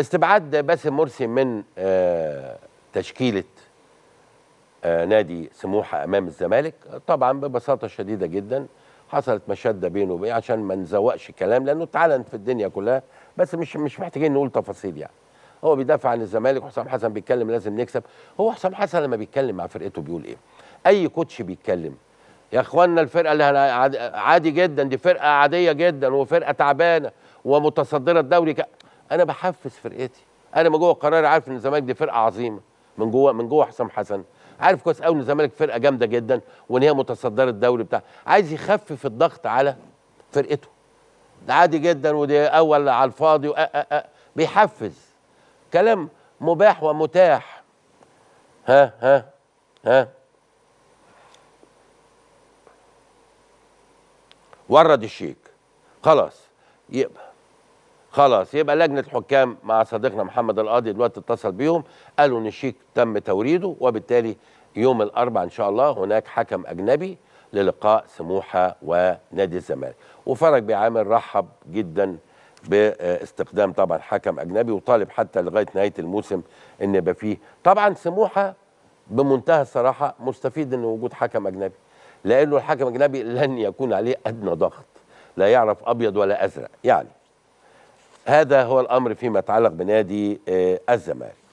استبعاد باسم مرسي من آه، تشكيله آه، نادي سموحه امام الزمالك طبعا ببساطه شديده جدا حصلت مشاده بينه وبين عشان ما نزوقش كلام لانه تعلن في الدنيا كلها بس مش مش محتاجين نقول تفاصيل يعني هو بيدافع عن الزمالك وحسام حسن بيتكلم لازم نكسب هو حسام حسن لما بيتكلم مع فرقته بيقول ايه اي كوتش بيتكلم يا اخوانا الفرقه اللي عادي جدا دي فرقه عاديه جدا وفرقه تعبانه ومتصدره الدوري انا بحفز فرقتي انا من جوه القناه عارف ان الزمالك دي فرقه عظيمه من جوه من جوه حسام حسن عارف كويس قوي ان الزمالك فرقه جامده جدا وان هي متصدره الدوري بتاع عايز يخفف الضغط على فرقته ده عادي جدا ودي اول على الفاضي وأ أ أ بيحفز كلام مباح ومتاح ها ها ها ورد الشيك خلاص يبقى خلاص يبقى لجنه الحكام مع صديقنا محمد القاضي دلوقتي اتصل بيهم قالوا ان الشيك تم توريده وبالتالي يوم الاربع ان شاء الله هناك حكم اجنبي للقاء سموحه ونادي الزمالك وفرج بيعامل رحب جدا باستخدام طبعا حكم اجنبي وطالب حتى لغايه نهايه الموسم ان يبقى فيه طبعا سموحه بمنتهى الصراحه مستفيد ان وجود حكم اجنبي لانه الحكم الاجنبي لن يكون عليه ادنى ضغط لا يعرف ابيض ولا ازرق يعني هذا هو الأمر فيما يتعلق بنادي آه، الزمالك